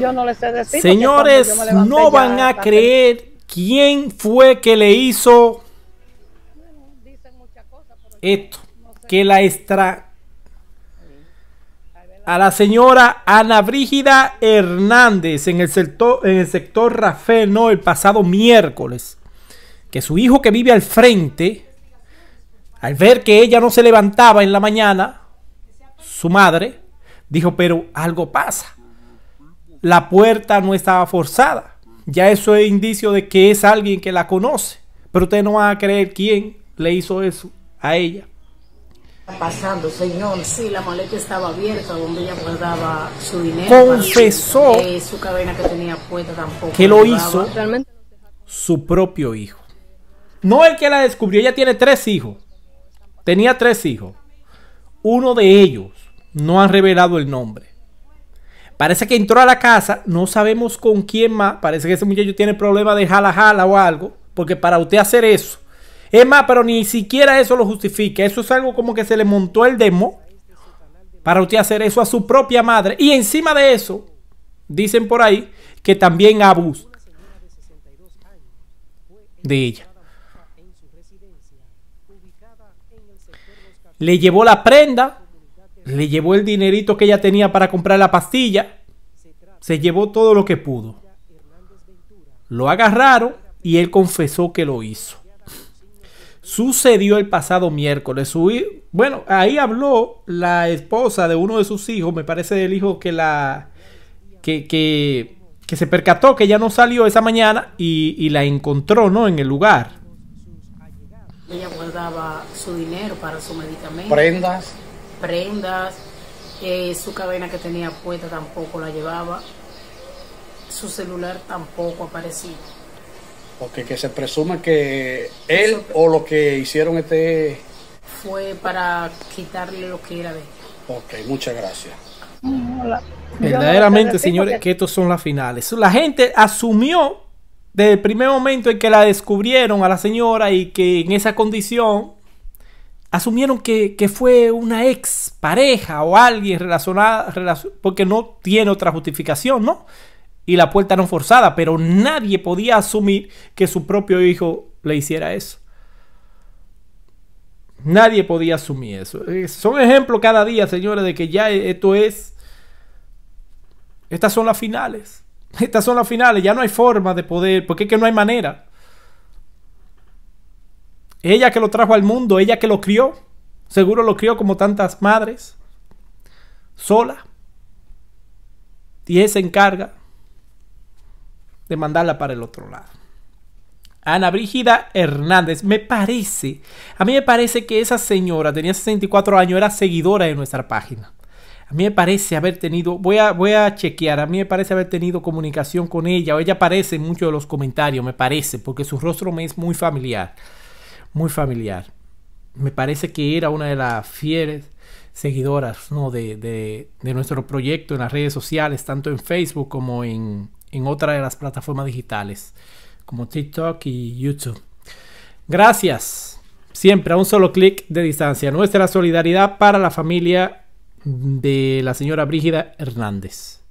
yo no les sé decir. Señores, no van a creer quién fue que le hizo esto, que la extra a la señora Ana Brígida Hernández en el sector, en el sector Rafael, ¿no? El pasado miércoles. Que su hijo que vive al frente, al ver que ella no se levantaba en la mañana, su madre, dijo, pero algo pasa la puerta no estaba forzada. Ya eso es indicio de que es alguien que la conoce. Pero usted no va a creer quién le hizo eso a ella. Pasando, señor. Sí, la maleta estaba abierta donde ella guardaba su dinero. Confesó que lo hizo su propio hijo. No el que la descubrió. Ella tiene tres hijos. Tenía tres hijos. Uno de ellos no ha revelado el nombre Parece que entró a la casa, no sabemos con quién más. Parece que ese muchacho tiene problema de jala jala o algo. Porque para usted hacer eso. Es más, pero ni siquiera eso lo justifica. Eso es algo como que se le montó el demo. Para usted hacer eso a su propia madre. Y encima de eso, dicen por ahí que también abusa de ella. Le llevó la prenda le llevó el dinerito que ella tenía para comprar la pastilla. Se llevó todo lo que pudo. Lo agarraron y él confesó que lo hizo. Sucedió el pasado miércoles. bueno, ahí habló la esposa de uno de sus hijos, me parece el hijo que la... que, que, se percató que ya no salió esa mañana y, y la encontró, ¿no? En el lugar. Ella guardaba su dinero para su medicamento. Prendas prendas, eh, su cadena que tenía puesta tampoco la llevaba, su celular tampoco aparecía. Porque que se presume que él o lo que hicieron este... Fue para quitarle lo que era de él. Ok, muchas gracias. Verdaderamente, señores, que... que estos son las finales. La gente asumió desde el primer momento en que la descubrieron a la señora y que en esa condición asumieron que, fue una ex pareja o alguien relacionada, porque no tiene otra justificación, ¿no? Y la puerta no forzada, pero nadie podía asumir que su propio hijo le hiciera eso. Nadie podía asumir eso. Eh, son ejemplos cada día, señores, de que ya esto es... Estas son las finales. Estas son las finales. Ya no hay forma de poder, porque es que no hay manera. Ella que lo trajo al mundo, ella que lo crió. Seguro lo crió como tantas madres. Sola. Y es se encarga de mandarla para el otro lado. Ana Brígida Hernández, me parece, a mí me parece que esa señora tenía 64 años, era seguidora de nuestra página. A mí me parece haber tenido, voy a, voy a chequear, a mí me parece haber tenido comunicación con ella, o ella aparece en muchos de los comentarios, me parece, porque su rostro me es muy familiar muy familiar. Me parece que era una de las fieles seguidoras de, nuestro proyecto en las redes sociales, tanto en Facebook como en, en otra de las plataformas digitales, como TikTok y YouTube. Gracias. Siempre a un solo clic de distancia. Nuestra solidaridad para la familia de la señora Brígida Hernández.